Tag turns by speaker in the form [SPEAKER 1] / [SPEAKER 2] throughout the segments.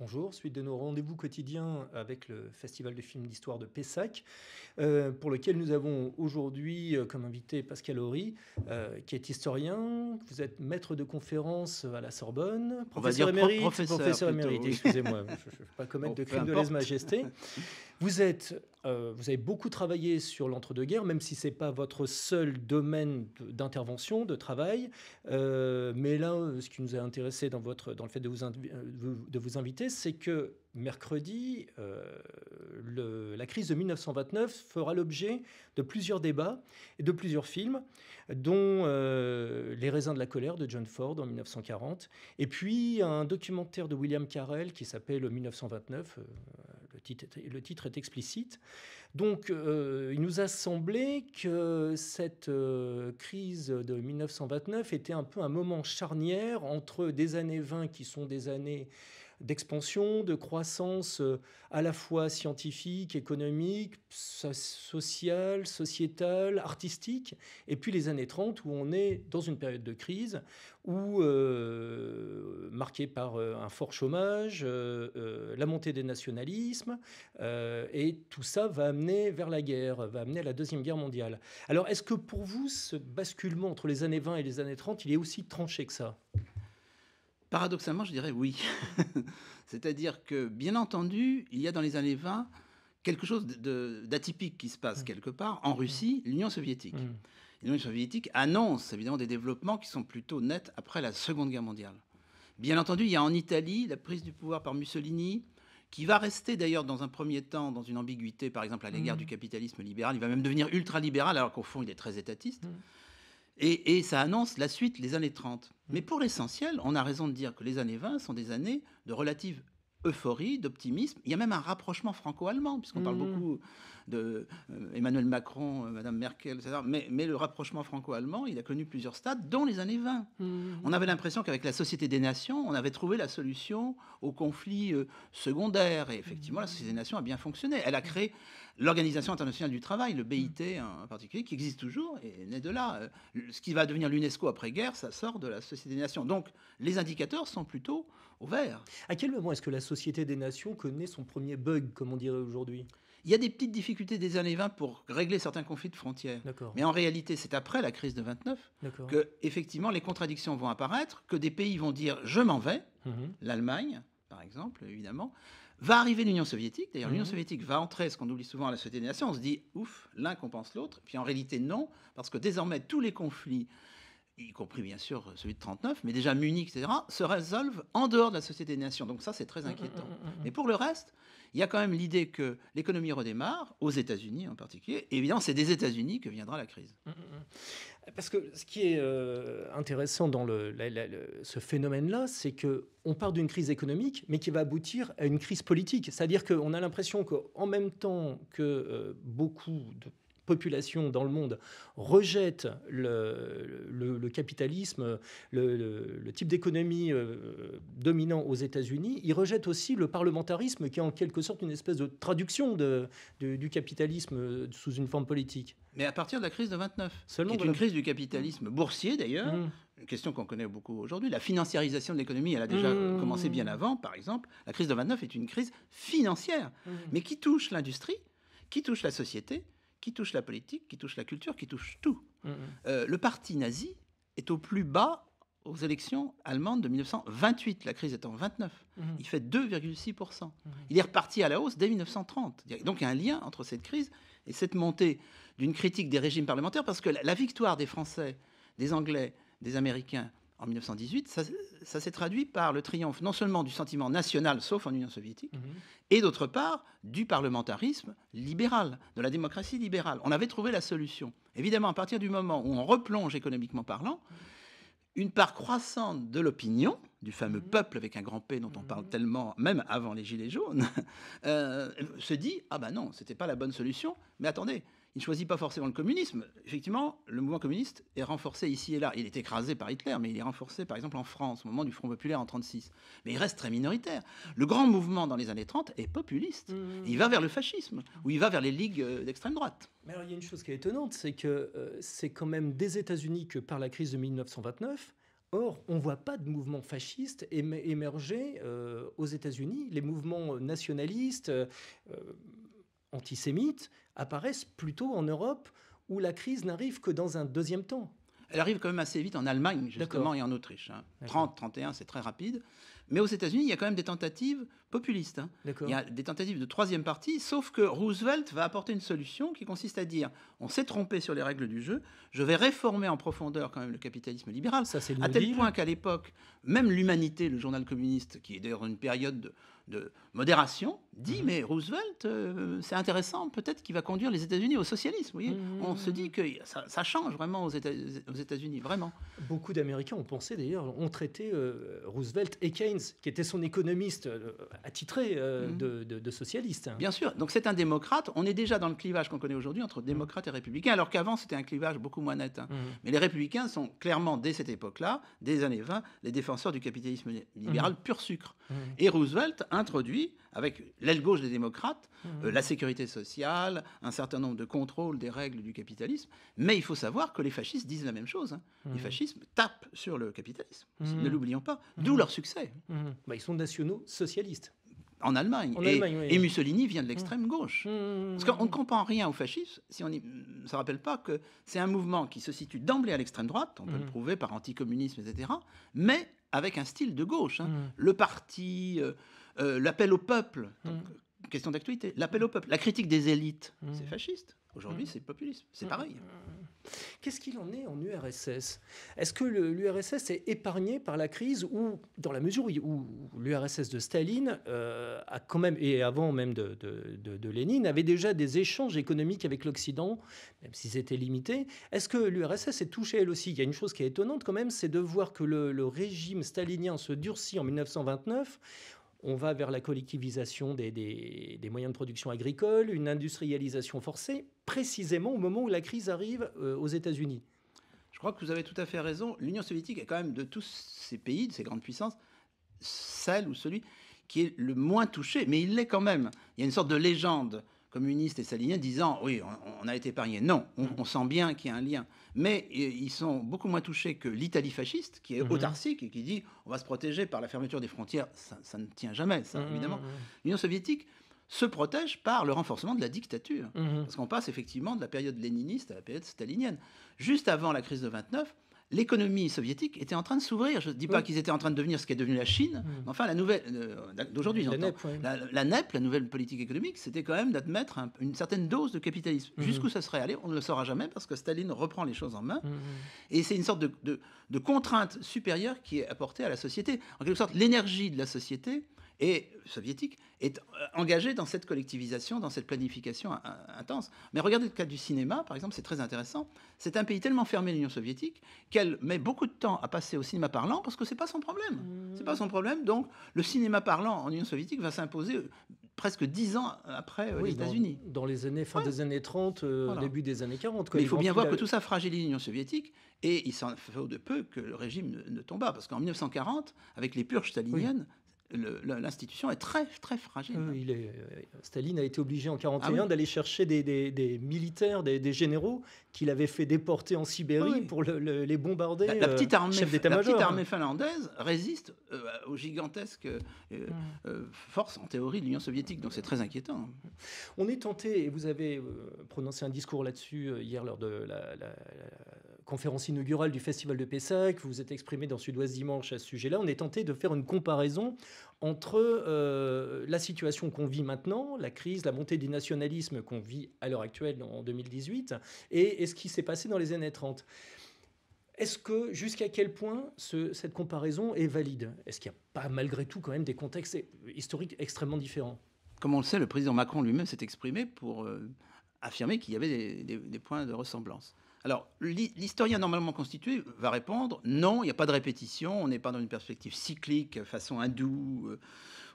[SPEAKER 1] Bonjour, suite de nos rendez-vous quotidiens avec le Festival de films d'histoire de Pessac, euh, pour lequel nous avons aujourd'hui euh, comme invité Pascal Horry, euh, qui est historien, vous êtes maître de conférence à la Sorbonne, professeur émérite, professeur, émérite, excusez-moi, je ne pas commettre de crime de lèse-majesté. Vous êtes euh, vous avez beaucoup travaillé sur l'entre-deux-guerres, même si ce n'est pas votre seul domaine d'intervention, de travail. Euh, mais là, ce qui nous a intéressé dans, votre, dans le fait de vous, euh, de vous inviter, c'est que mercredi, la crise de 1929 fera l'objet de plusieurs débats et de plusieurs films, dont Les raisins de la colère de John Ford en 1940, et puis un documentaire de William Carell qui s'appelle Le 1929 le titre, est explicite. Donc euh, il nous a semblé que cette euh, crise de 1929 était un peu un moment charnière entre des années 20 qui sont des années d'expansion, de croissance euh, à la fois scientifique, économique, sociale, sociétale, artistique, et puis les années 30 où on est dans une période de crise, où, euh, marquée par euh, un fort chômage, la montée des nationalismes, et tout ça va amener vers la guerre, va amener à la Deuxième Guerre mondiale. Alors est-ce que pour vous, ce basculement entre les années 20 et les années 30, il est aussi tranché que ça
[SPEAKER 2] Paradoxalement, je dirais oui. C'est-à-dire que, bien entendu, il y a dans les années 20 quelque chose d'atypique qui se passe mm. quelque part en Russie, mm. l'Union soviétique. Mm. L'Union soviétique annonce évidemment des développements qui sont plutôt nets après la Seconde Guerre mondiale. Bien entendu, il y a en Italie la prise du pouvoir par Mussolini, qui va rester d'ailleurs dans un premier temps dans une ambiguïté, par exemple à l'égard du capitalisme libéral. Il va même devenir ultralibéral alors qu'au fond il est très étatiste. Et, ça annonce la suite, les années 30. Mm. Mais pour l'essentiel, on a raison de dire que les années 20 sont des années de relative euphorie, d'optimisme. Il y a même un rapprochement franco-allemand, puisqu'on parle mm. beaucoup de euh, Emmanuel Macron, euh, Madame Merkel, Mais, le rapprochement franco-allemand, il a connu plusieurs stades, dont les années 20. Mmh, mmh. On avait l'impression qu'avec la Société des Nations, on avait trouvé la solution au conflit euh, secondaire. Et effectivement, la mmh. Société des Nations a bien fonctionné. Elle a créé l'Organisation internationale du travail, le BIT hein, en particulier, qui existe toujours et naît de là. Ce qui va devenir l'UNESCO après-guerre, ça sort de la Société des Nations. Donc les indicateurs sont plutôt au vert. À quel moment est-ce que la Société des Nations connaît son premier bug, comme on dirait aujourd'hui il y a des petites difficultés des années 20 pour régler certains conflits de frontières. Mais en réalité, c'est après la crise de 29 que, effectivement, les contradictions vont apparaître, que des pays vont dire je m'en vais, mhm. l'Allemagne, par exemple, évidemment. Va arriver l'Union soviétique. D'ailleurs, l'Union mhm. soviétique va entrer, ce qu'on oublie souvent à la Société des Nations. On se dit, ouf, l'un compense l'autre. Puis en réalité, non, parce que désormais, tous les conflits, y compris bien sûr celui de 39, mais déjà Munich, etc., se résolvent en dehors de la Société des Nations. Donc ça, c'est très mhm, inquiétant. Mais pour le reste, il y a quand même l'idée que l'économie redémarre, aux États-Unis en particulier. évidemment, c'est des États-Unis que viendra la crise. Mm, mm, mm.
[SPEAKER 1] Parce que ce qui est euh, intéressant dans le, ce phénomène-là, c'est que on part d'une crise économique, mais qui va aboutir à une crise politique. C'est-à-dire qu'on a l'impression qu'en même temps que euh, beaucoup de population dans le monde rejette le, capitalisme, le, type d'économie euh, dominant aux États-Unis, Il rejette aussi le parlementarisme qui est en quelque sorte une espèce de traduction de, du capitalisme sous une forme politique.
[SPEAKER 2] Mais à partir de la crise de 29, Seulement qui est une crise du capitalisme boursier d'ailleurs, mmh. une question qu'on connaît beaucoup aujourd'hui, la financiarisation de l'économie, elle a déjà mmh. commencé bien avant, par exemple. La crise de 29 est une crise financière, mmh. mais qui touche l'industrie, qui touche la société, qui touche la politique, qui touche la culture, qui touche tout. Euh, le parti nazi est au plus bas aux élections allemandes de 1928, la crise est en 29. Il fait 2,6%. Mm-hmm. Il est reparti à la hausse dès 1930. Donc il y a un lien entre cette crise et cette montée d'une critique des régimes parlementaires, parce que la victoire des Français, des Anglais, des Américains en 1918, ça, s'est traduit par le triomphe non seulement du sentiment national, sauf en Union soviétique, mhm. et d'autre part du parlementarisme libéral, de la démocratie libérale. On avait trouvé la solution. Évidemment, à partir du moment où on replonge économiquement parlant, une part croissante de l'opinion, du fameux mhm. peuple avec un grand P dont on parle mhm. tellement, même avant les Gilets jaunes, euh, se dit Ah ben non, c'était pas la bonne solution, mais attendez, il ne choisit pas forcément le communisme. Effectivement, le mouvement communiste est renforcé ici et là. Il est écrasé par Hitler, mais il est renforcé par exemple en France, au moment du Front populaire en 36. Mais il reste très minoritaire. Le grand mouvement dans les années 30 est populiste. Mmh. Il va vers le fascisme,
[SPEAKER 1] ou il va vers les ligues euh, d'extrême droite. Mais alors il y a une chose qui est étonnante, c'est que euh, c'est quand même des États-Unis que par la crise de 1929, Or, on ne voit pas de mouvement fasciste émerger euh, aux États-Unis. Les mouvements nationalistes, antisémites apparaissent plutôt en Europe où la crise n'arrive que dans un deuxième temps.
[SPEAKER 2] Elle arrive quand même assez vite en Allemagne, justement, et en Autriche. 30, hein. 31, c'est très rapide. Mais aux États-Unis, il y a quand même des tentatives populiste. Hein. Il y a des tentatives de troisième partie, sauf que Roosevelt va apporter une solution qui consiste à dire on s'est trompé sur les règles du jeu, je vais réformer en profondeur quand même le capitalisme libéral. Ça, à tel point qu'à l'époque, même l'Humanité, le journal communiste, qui est d'ailleurs une période de, modération, dit mhm. mais Roosevelt, euh, c'est intéressant, peut-être qu'il va conduire les États-Unis au socialisme. Vous mhm. On se dit que ça, change vraiment
[SPEAKER 1] aux États-Unis, vraiment. Beaucoup d'Américains ont pensé d'ailleurs, ont traité euh, Roosevelt et Keynes, qui étaient son économiste euh, attitré euh, mhm. de, socialiste. Bien sûr, donc
[SPEAKER 2] c'est un démocrate. On est déjà dans le clivage qu'on connaît aujourd'hui entre démocrates et républicains, alors qu'avant c'était un clivage beaucoup moins net. Hein. Mhm. Mais les républicains sont clairement, dès cette époque-là, des années 20, les défenseurs du capitalisme libéral mhm. pur sucre. Et Roosevelt introduit, avec l'aile gauche des démocrates, euh, mhm. la sécurité sociale, un certain nombre de contrôles des règles du capitalisme. Mais il faut savoir que les fascistes disent la même chose. Hein. Les mhm. fascistes tapent sur le capitalisme, mhm. ne l'oublions pas. D'où leur succès. Bah, ils sont nationaux socialistes. En Allemagne. et, Mussolini vient de l'extrême gauche. Parce qu'on ne comprend rien au fascistes si on ne se mm, rappelle pas que c'est un mouvement qui se situe d'emblée à l'extrême droite, on peut le prouver par anticommunisme, etc., mais avec un style de gauche. Hein. Mm. Le parti, euh, euh, l'appel au peuple, mm. question d'actualité, l'appel au
[SPEAKER 1] peuple, la critique des élites, mm. c'est fasciste. Aujourd'hui, c'est
[SPEAKER 2] populisme, c'est pareil.
[SPEAKER 1] Qu'est-ce qu'il en est en URSS Est-ce que l'URSS est épargné par la crise ou dans la mesure où, l'URSS de Staline euh, a quand même, et avant même de, Lénine, avait déjà des échanges économiques avec l'Occident, même s'ils étaient limités. Est-ce que l'URSS est touchée elle aussi Il y a une chose qui est étonnante quand même, c'est de voir que le régime stalinien se durcit en 1929 on va vers la collectivisation des, moyens de production agricole, une industrialisation forcée, précisément au moment où la crise arrive euh, aux États-Unis.
[SPEAKER 2] Je crois que vous avez tout à fait raison. L'Union soviétique est quand même de tous ces pays, de ces grandes puissances, celle ou celui qui est le moins touché, mais il l'est quand même. Il y a une sorte de légende communistes et saliniens disant oui, on, a été épargné. Non, mm-hmm. on, sent bien qu'il y a un lien. Mais euh, ils sont beaucoup moins touchés que l'Italie fasciste, qui est mm-hmm. autarcique et qui dit on va se protéger par la fermeture des frontières. Ça, ne tient jamais, ça, mm-hmm. évidemment. L'Union soviétique se protège par le renforcement de la dictature. Parce qu'on passe effectivement de la période léniniste à la période stalinienne. Juste avant la crise de 29, l'économie soviétique était en train de s'ouvrir. Je ne dis pas qu'ils étaient en train de devenir ce qu'est devenu la Chine, hmm. enfin, la nouvelle, euh, d'aujourd'hui, la, NEP, la nouvelle politique économique, c'était quand même d'admettre une certaine dose de capitalisme. Hmm. Jusqu'où ça serait allé, on ne le saura jamais parce que Staline reprend les choses en main. Hmm, Et c'est une sorte de, contrainte supérieure qui est apportée à la société. En quelque sorte, l'énergie de la société et soviétique est euh, engagé dans cette collectivisation, dans cette planification euh, intense. Mais regardez le cas du cinéma, par exemple, c'est très intéressant. C'est un pays tellement fermé l'Union soviétique qu'elle met beaucoup de temps à passer au cinéma parlant parce que c'est pas son problème. Mmh. C'est pas son problème. Donc le cinéma parlant en Union soviétique va s'imposer euh, presque dix ans après les États-Unis.
[SPEAKER 1] Dans, les années fin des années 30, début des années 40. Mais il faut bien voir que tout ça fragilise
[SPEAKER 2] l'Union soviétique et il s'en faut de peu que le régime ne, tombe tomba parce qu'en 1940, avec les purges staliniennes, l'institution
[SPEAKER 1] est très très fragile. il est, euh, Staline a été obligé en 1941 ah d'aller chercher des, militaires, des, généraux qu'il avait fait déporter en Sibérie pour les bombarder. La, euh, petite armée, finlandaise
[SPEAKER 2] résiste euh, aux gigantesques mm. forces en théorie de l'Union soviétique, donc c'est très inquiétant.
[SPEAKER 1] On est tenté, et vous avez prononcé un discours là-dessus hier lors de la conférence inaugurale du Festival de Pessac, vous vous êtes exprimé dans Sud-Ouest dimanche à ce sujet-là, on est tenté de faire une comparaison entre euh, la situation qu'on vit maintenant, la crise, la montée du nationalisme qu'on vit à l'heure actuelle en 2018, et, ce qui s'est passé dans les années 30. Est-ce que jusqu'à quel point cette comparaison est valide Est-ce qu'il n'y a pas malgré tout quand même des contextes historiques extrêmement différents
[SPEAKER 2] Comme on le sait, le président Macron lui-même s'est exprimé pour euh, affirmer qu'il y avait des, points de ressemblance. Alors, l'historien normalement constitué va répondre non, il n'y a pas de répétition, on n'est pas dans une perspective cyclique façon hindoue euh,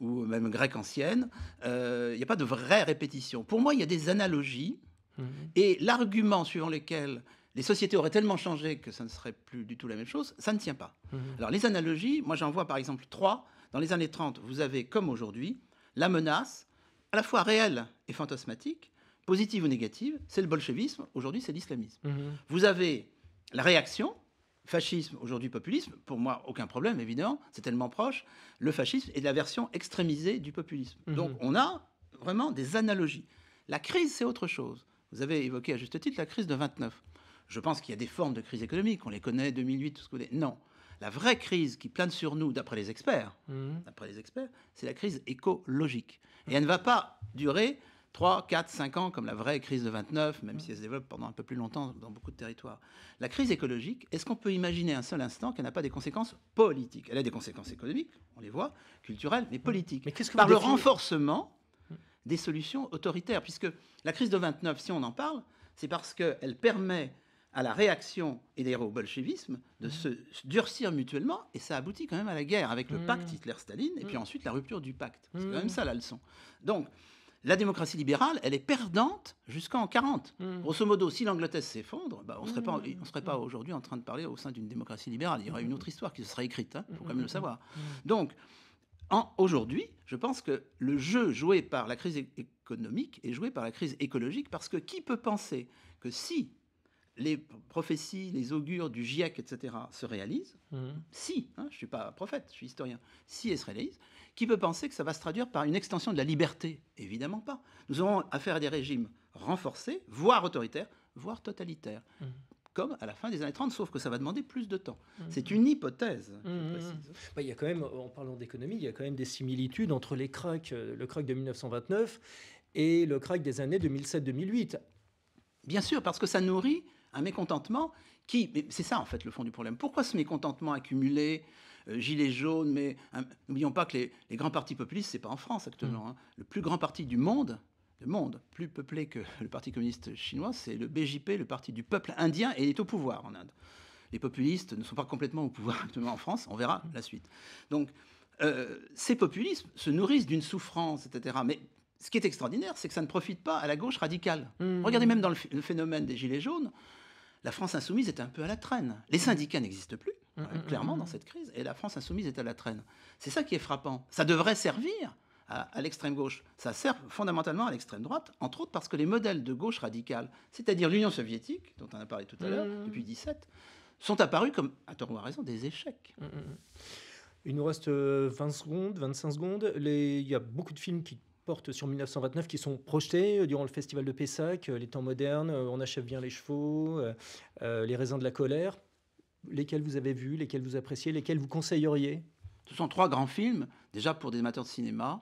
[SPEAKER 2] ou même grecque ancienne. Euh, il n'y a pas de vraie répétition. Pour moi, il y a des analogies. Mmh. Et l'argument suivant lequel les sociétés auraient tellement changé que ça ne serait plus du tout la même chose, ça ne tient pas. Mmh. Alors, les analogies, moi j'en vois par exemple trois. Dans les années 30, vous avez, comme aujourd'hui, la menace, à la fois réelle et fantasmatique, positive ou négative, c'est le bolchevisme, aujourd'hui c'est l'islamisme. Mhm. Vous avez la réaction, fascisme, aujourd'hui populisme, pour moi aucun problème évidemment, c'est tellement proche, le fascisme est la version extrémisée du populisme. Mhm. Donc on a vraiment des analogies. La crise, c'est autre chose. Vous avez évoqué à juste titre la crise de 29. Je pense qu'il y a des formes de crise économique, on les connaît, 2008, tout ce que vous voulez. Non. La vraie crise qui plane sur nous, d'après les experts, mhm. d'après les experts, c'est la crise écologique. Et elle ne va pas durer 3, 4, 5 ans, comme la vraie crise de 29, même si elle se développe pendant un peu plus longtemps dans beaucoup de territoires. La crise écologique, est-ce qu'on peut imaginer un seul instant qu'elle n'a pas des conséquences politiques Elle a des conséquences économiques, on les voit, culturelles, mais politiques. Par le renforcement des solutions autoritaires, puisque la crise de 29, si on en parle, c'est parce qu'elle permet à la réaction et d'ailleurs au bolchevisme de mmh. se durcir mutuellement et ça aboutit quand même à la guerre avec le mmh. pacte Hitler-Staline et puis mmh. ensuite la rupture du pacte. C'est quand même ça la leçon. Donc la démocratie libérale, elle est perdante jusqu'en 40. Hmm. Grosso modo, si l'Angleterre s'effondre, bah, on ne hmm. serait pas, aujourd'hui en train de parler au sein d'une démocratie libérale. Il y aurait une autre histoire qui se serait écrite, il hein, faut quand même le hmm. savoir. Donc, aujourd'hui, je pense que le jeu joué par la crise économique est joué par la crise écologique, parce que qui peut penser que si les prophéties, les augures du GIEC, etc., se réalisent, mmh. si, hein, je ne suis pas prophète, je suis historien, si elles se réalisent, qui peut penser que ça va se traduire par une extension de la liberté Évidemment pas. Nous aurons affaire à des régimes renforcés, voire autoritaires, voire totalitaires, mmh. comme à la fin
[SPEAKER 1] des années 30, sauf que ça va demander plus de temps. Mmh. C'est une hypothèse. Bah, il y a quand même, en parlant d'économie, il y a quand même des similitudes entre les euh, le crack de 1929 et le crack des années 2007-2008. Bien sûr, parce que ça nourrit un mécontentement
[SPEAKER 2] qui, c'est ça en fait le fond du problème. Pourquoi ce mécontentement accumulé, euh, gilets jaunes mais hein, n'oublions pas que les, grands partis populistes, ce n'est pas en France actuellement. Mm. Hein. Le plus grand parti du monde, le monde plus peuplé que le Parti communiste chinois, c'est le BJP, le Parti du peuple indien, et il est au pouvoir en Inde. Les populistes ne sont pas complètement au pouvoir actuellement en France, on verra la suite. Donc euh, ces populismes se nourrissent d'une souffrance, etc. Mais ce qui est extraordinaire, c'est que ça ne profite pas à la gauche radicale. Mm. Regardez même dans le, phénomène des Gilets jaunes, la France insoumise est un peu à la traîne. Les mm. syndicats n'existent plus, mm, mm, euh, clairement, dans cette crise, et la France insoumise est à la traîne. C'est ça qui est frappant. Ça devrait servir à, l'extrême gauche. Ça sert fondamentalement à l'extrême droite, entre autres parce que les modèles de gauche radicale, c'est-à-dire l'Union soviétique, dont on a parlé tout à l'heure, depuis 17,
[SPEAKER 1] sont apparus comme, à tort à raison, des échecs. Il nous reste 20 euh, secondes, 25 secondes. Les... Il y a beaucoup de films qui portent sur 1929 qui sont projetés euh, durant le festival de Pessac, euh, les temps modernes, euh, on achève bien les chevaux, les raisins de la colère. Lesquels vous avez vus, lesquels vous appréciez, lesquels vous conseilleriez Ce sont trois grands
[SPEAKER 2] films, déjà pour des amateurs de cinéma,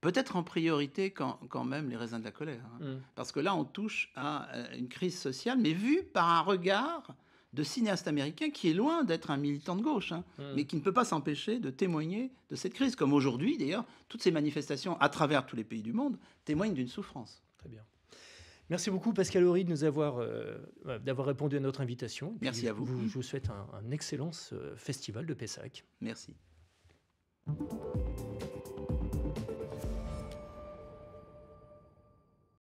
[SPEAKER 2] peut-être en priorité quand, même les raisins de la colère. Hein. Hmm. Parce que là, on touche à une crise sociale, mais vue par un regard de cinéaste américain qui est loin d'être un militant de gauche, hein, hmm. mais qui ne peut pas s'empêcher de témoigner de cette crise. Comme aujourd'hui, d'ailleurs, toutes ces manifestations à travers tous les pays du monde témoignent d'une souffrance. Très bien.
[SPEAKER 1] Merci beaucoup, Pascal Horry, de nous avoir, euh, euh, d'avoir répondu à notre invitation. Merci à vous. Je vous souhaite un, excellent euh, festival de Pessac.
[SPEAKER 2] Merci.